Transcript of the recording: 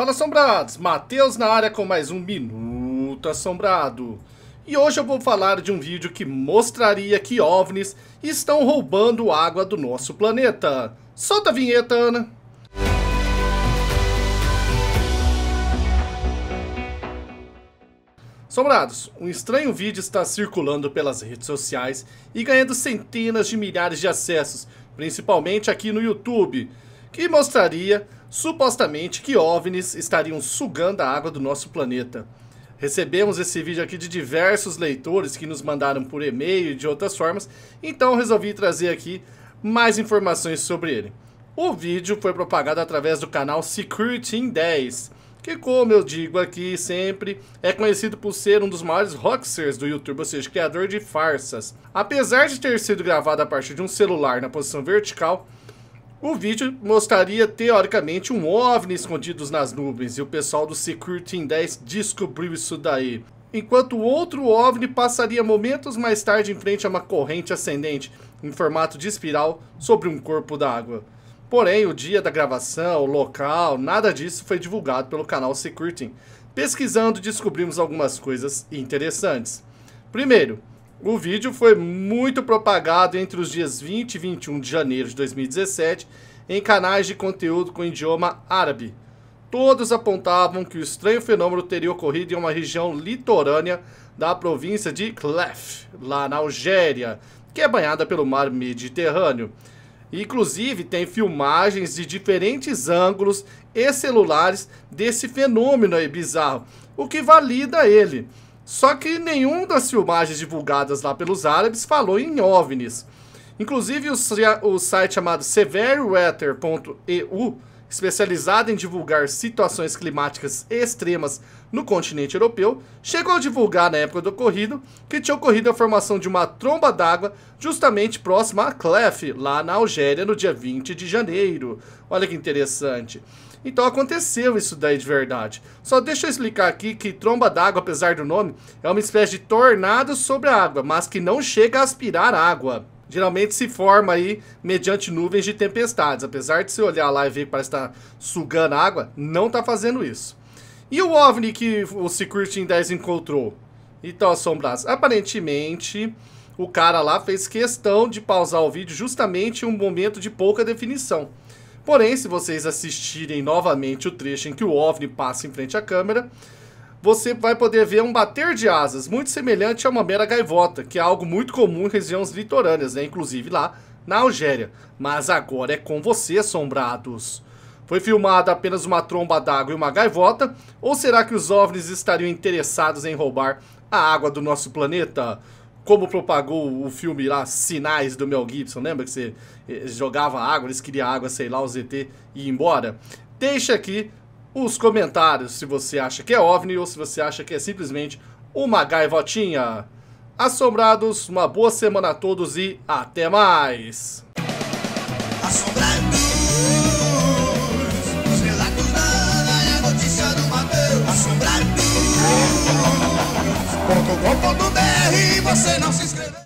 Fala Assombrados, Matheus na área com mais um Minuto Assombrado. E hoje eu vou falar de um vídeo que mostraria que OVNIs estão roubando água do nosso planeta. Solta a vinheta, Ana! Assombrados, um estranho vídeo está circulando pelas redes sociais e ganhando centenas de milhares de acessos, principalmente aqui no YouTube que mostraria supostamente que OVNIs estariam sugando a água do nosso planeta. Recebemos esse vídeo aqui de diversos leitores que nos mandaram por e-mail e de outras formas, então resolvi trazer aqui mais informações sobre ele. O vídeo foi propagado através do canal Security in 10, que como eu digo aqui sempre, é conhecido por ser um dos maiores hoaxers do YouTube, ou seja, criador de farsas. Apesar de ter sido gravado a partir de um celular na posição vertical, o vídeo mostraria, teoricamente, um OVNI escondidos nas nuvens, e o pessoal do Security in 10 descobriu isso daí. Enquanto o outro OVNI passaria momentos mais tarde em frente a uma corrente ascendente, em formato de espiral, sobre um corpo d'água. Porém, o dia da gravação, o local, nada disso foi divulgado pelo canal Security. Pesquisando, descobrimos algumas coisas interessantes. Primeiro, o vídeo foi muito propagado entre os dias 20 e 21 de janeiro de 2017 em canais de conteúdo com idioma árabe. Todos apontavam que o estranho fenômeno teria ocorrido em uma região litorânea da província de Clef, lá na Algéria, que é banhada pelo mar Mediterrâneo. Inclusive, tem filmagens de diferentes ângulos e celulares desse fenômeno aí bizarro, o que valida ele. Só que nenhum das filmagens divulgadas lá pelos árabes falou em OVNIs. Inclusive, o, o site chamado severeweather.eu, especializado em divulgar situações climáticas extremas no continente europeu, chegou a divulgar na época do ocorrido que tinha ocorrido a formação de uma tromba d'água justamente próxima a Clef, lá na Algéria, no dia 20 de janeiro. Olha que interessante. Então aconteceu isso daí de verdade. Só deixa eu explicar aqui que tromba d'água, apesar do nome, é uma espécie de tornado sobre a água, mas que não chega a aspirar água. Geralmente se forma aí mediante nuvens de tempestades. Apesar de você olhar lá e ver que parece estar tá sugando água, não está fazendo isso. E o OVNI que o Security 10 encontrou? Então, assombrados, aparentemente o cara lá fez questão de pausar o vídeo justamente em um momento de pouca definição. Porém, se vocês assistirem novamente o trecho em que o OVNI passa em frente à câmera, você vai poder ver um bater de asas, muito semelhante a uma mera gaivota, que é algo muito comum em regiões litorâneas, né? inclusive lá na Algéria. Mas agora é com você, assombrados. Foi filmada apenas uma tromba d'água e uma gaivota? Ou será que os OVNIs estariam interessados em roubar a água do nosso planeta? como propagou o filme lá, Sinais do Mel Gibson, lembra que você eh, jogava água, eles queriam água, sei lá, o ZT e ir embora? Deixa aqui os comentários se você acha que é OVNI ou se você acha que é simplesmente uma gaivotinha. Assombrados, uma boa semana a todos e até mais! você não se inscreveu.